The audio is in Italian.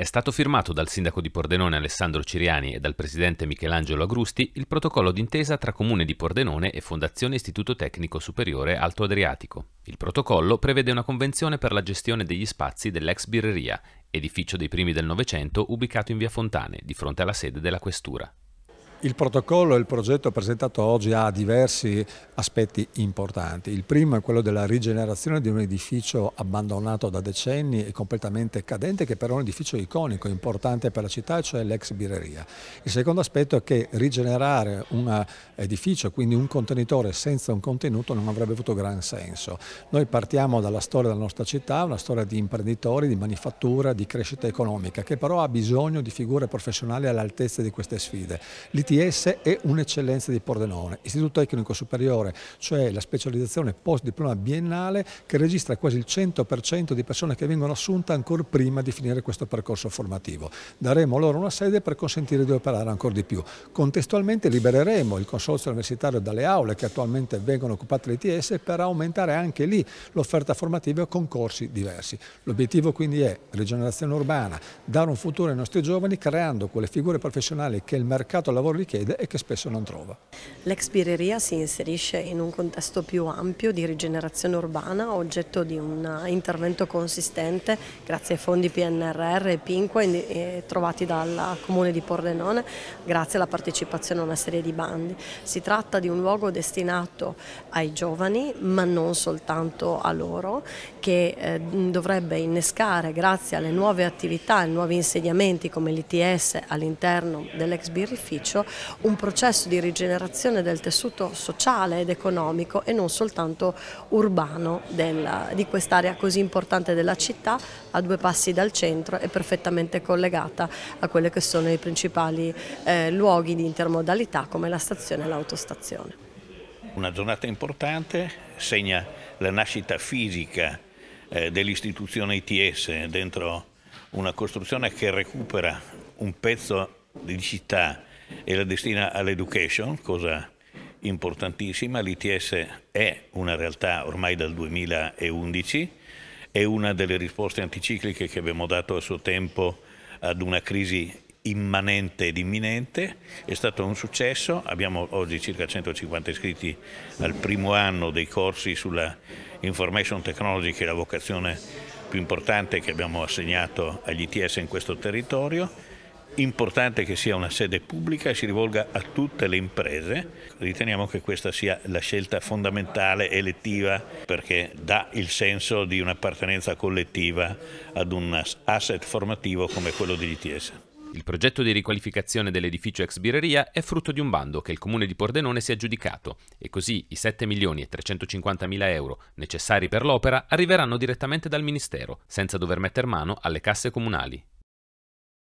È stato firmato dal sindaco di Pordenone Alessandro Ciriani e dal presidente Michelangelo Agrusti il protocollo d'intesa tra Comune di Pordenone e Fondazione Istituto Tecnico Superiore Alto Adriatico. Il protocollo prevede una convenzione per la gestione degli spazi dell'ex birreria, edificio dei primi del Novecento ubicato in via Fontane, di fronte alla sede della Questura. Il protocollo e il progetto presentato oggi ha diversi aspetti importanti. Il primo è quello della rigenerazione di un edificio abbandonato da decenni e completamente cadente che però è un edificio iconico, importante per la città, cioè l'ex birreria. Il secondo aspetto è che rigenerare un edificio, quindi un contenitore senza un contenuto non avrebbe avuto gran senso. Noi partiamo dalla storia della nostra città, una storia di imprenditori, di manifattura, di crescita economica che però ha bisogno di figure professionali all'altezza di queste sfide l'ITS è un'eccellenza di Pordenone, Istituto Tecnico Superiore, cioè la specializzazione post-diploma biennale che registra quasi il 100% di persone che vengono assunte ancora prima di finire questo percorso formativo. Daremo loro una sede per consentire di operare ancora di più. Contestualmente libereremo il consorzio universitario dalle aule che attualmente vengono occupate dall'ITS per aumentare anche lì l'offerta formativa con corsi diversi. L'obiettivo quindi è rigenerazione urbana, dare un futuro ai nostri giovani creando quelle figure professionali che il mercato lavoro richiede e che spesso non trova. L'ex birreria si inserisce in un contesto più ampio di rigenerazione urbana, oggetto di un intervento consistente grazie ai fondi PNRR e PINQUA eh, trovati dal comune di Pordenone grazie alla partecipazione a una serie di bandi. Si tratta di un luogo destinato ai giovani ma non soltanto a loro che eh, dovrebbe innescare grazie alle nuove attività, ai nuovi insediamenti come l'ITS all'interno dell'ex birrificio un processo di rigenerazione del tessuto sociale ed economico e non soltanto urbano della, di quest'area così importante della città a due passi dal centro e perfettamente collegata a quelli che sono i principali eh, luoghi di intermodalità come la stazione e l'autostazione. Una giornata importante, segna la nascita fisica eh, dell'istituzione ITS eh, dentro una costruzione che recupera un pezzo di città e la destina all'education, cosa importantissima. L'ITS è una realtà ormai dal 2011, è una delle risposte anticicliche che abbiamo dato a suo tempo ad una crisi immanente ed imminente, è stato un successo, abbiamo oggi circa 150 iscritti al primo anno dei corsi sulla information technology che è la vocazione più importante che abbiamo assegnato agli ITS in questo territorio, importante che sia una sede pubblica e si rivolga a tutte le imprese. Riteniamo che questa sia la scelta fondamentale, elettiva, perché dà il senso di un'appartenenza collettiva ad un asset formativo come quello di ITS. Il progetto di riqualificazione dell'edificio ex birreria è frutto di un bando che il comune di Pordenone si è aggiudicato e così i 7 milioni e 350 mila euro necessari per l'opera arriveranno direttamente dal Ministero, senza dover metter mano alle casse comunali.